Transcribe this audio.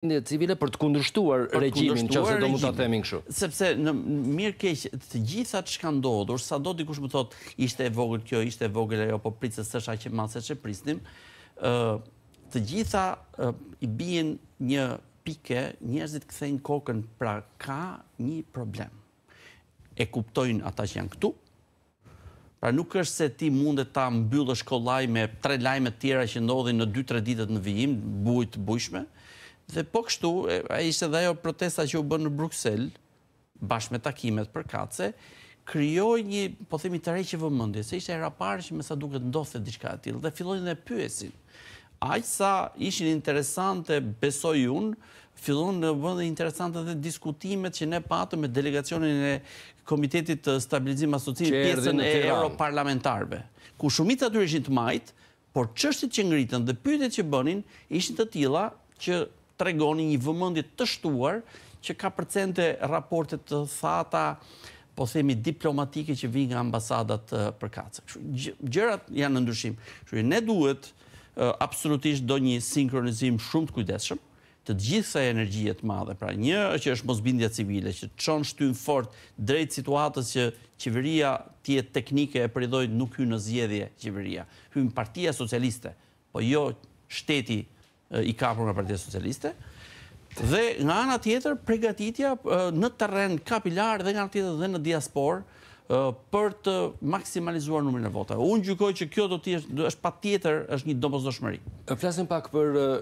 Në civile për të kundrështuar regjimin, që do më të themin këshu. Sepse në mirë keqë të gjitha që ka ndodur, sa do dikush më thot, ishte e vogër kjo, ishte e vogër po e jo, po pritës së shakë që masë e që pristim, të gjitha i bijen një pike, njerëzit këthejnë kokën, pra ka një problem. E kuptojnë ata që janë këtu, pra nuk është se ti mundet ta mbyllë shkollaj me tre lajme tjera që ndodhin në dy-tre ditet në vijim, bujt bujshme, Dhe po kështu, a ishte dhe ajo protesta që u bënë në Bruxelles, bashkë me takimet për kace, kryoj një, po themi, të reqe vëmëndje, se ishte e raparë që me sa duke të ndodhë të diqka atilë, dhe fillojnë dhe pyesin. Aqë sa ishin interesante, besoj unë, fillon në vëndë interesantë dhe diskutimet që ne patëm me delegacionin e Komitetit të Stabilizim Asocijit pjesën e Europarlamentarve. Ku shumit atyre ishin të majtë, por qështit që ngritën dhe pyjtet që bënin, ishin të tila që tregoni një vëmëndit të shtuar që ka përcente raportet të thata, po themi diplomatike që vinë nga ambasadat për kacë. Gjerat janë në ndryshim. Ne duhet absolutisht do një sinkronizim shumë të kujdeshëm, të gjithësa energjiet madhe, pra një që është mosbindja civile, që qonë shtynë fort drejt situatës që qeveria tjetë teknike e përidojnë nuk hynë në zjedhje qeveria, hynë partia socialiste, po jo shteti i kapur nga Partia Socialiste, dhe nga anë atjetër pregatitja në teren kapilar dhe nga anë atjetër dhe në diaspor për të maksimalizuar numërin e vota. Unë gjykoj që kjo do t'i është pa tjetër është një domës do shmëri. Flasim pak për